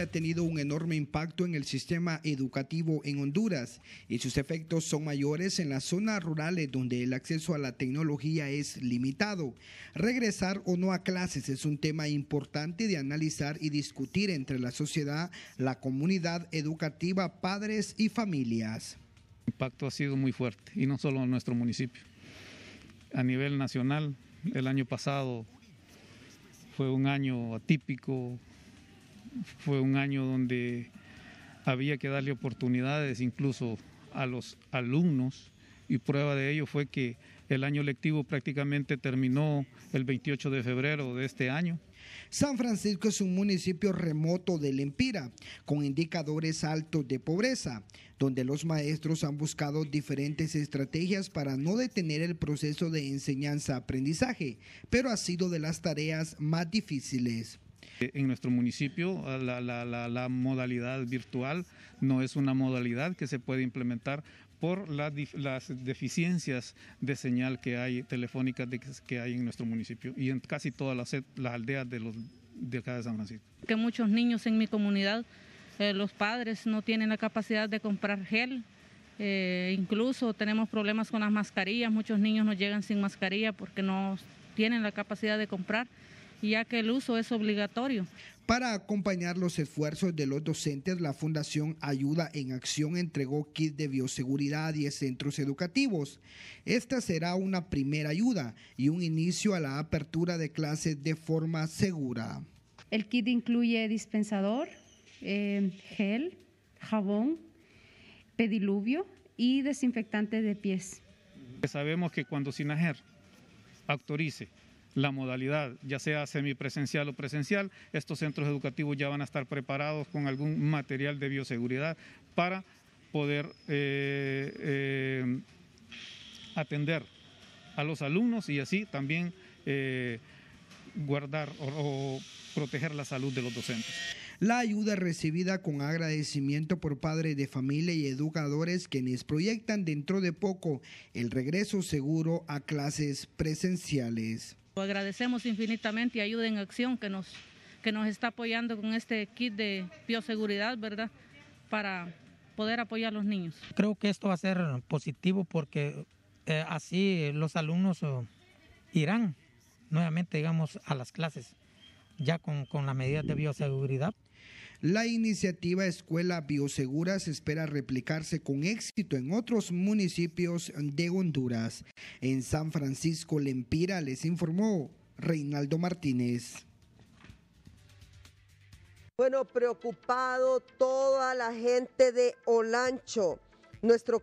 ha tenido un enorme impacto en el sistema educativo en Honduras y sus efectos son mayores en las zonas rurales donde el acceso a la tecnología es limitado. Regresar o no a clases es un tema importante de analizar y discutir entre la sociedad, la comunidad educativa, padres y familias. El impacto ha sido muy fuerte y no solo en nuestro municipio. A nivel nacional, el año pasado fue un año atípico, fue un año donde había que darle oportunidades incluso a los alumnos y prueba de ello fue que el año lectivo prácticamente terminó el 28 de febrero de este año. San Francisco es un municipio remoto del Empira, con indicadores altos de pobreza, donde los maestros han buscado diferentes estrategias para no detener el proceso de enseñanza-aprendizaje, pero ha sido de las tareas más difíciles. En nuestro municipio la, modalidad virtual no es una modalidad que se puede implementar por las deficiencias de señal que hay telefónicas que hay en nuestro municipio y en casi todas las, aldeas de, los, de acá de San Francisco. Que muchos niños en mi comunidad, eh, los padres no tienen la capacidad de comprar gel, eh, incluso tenemos problemas con las mascarillas, muchos niños nos llegan sin mascarilla porque no tienen la capacidad de comprar ya que el uso es obligatorio. Para acompañar los esfuerzos de los docentes, la Fundación Ayuda en Acción entregó kits de bioseguridad y centros educativos. Esta será una primera ayuda y un inicio a la apertura de clases de forma segura. El kit incluye dispensador, eh, gel, jabón, pediluvio y desinfectante de pies. Sabemos que cuando Sinajer autorice la modalidad, ya sea semipresencial o presencial, estos centros educativos ya van a estar preparados con algún material de bioseguridad para poder eh, eh, atender a los alumnos y así también eh, guardar o, o proteger la salud de los docentes. La ayuda recibida con agradecimiento por padres de familia y educadores quienes proyectan dentro de poco el regreso seguro a clases presenciales agradecemos infinitamente y ayuda en acción que nos, que nos está apoyando con este kit de bioseguridad, ¿verdad? Para poder apoyar a los niños. Creo que esto va a ser positivo porque eh, así los alumnos oh, irán nuevamente, digamos, a las clases ya con, las medidas de bioseguridad. La iniciativa Escuela Biosegura se espera replicarse con éxito en otros municipios de Honduras. En San Francisco Lempira les informó Reinaldo Martínez. Bueno, preocupado toda la gente de Olancho. Nuestro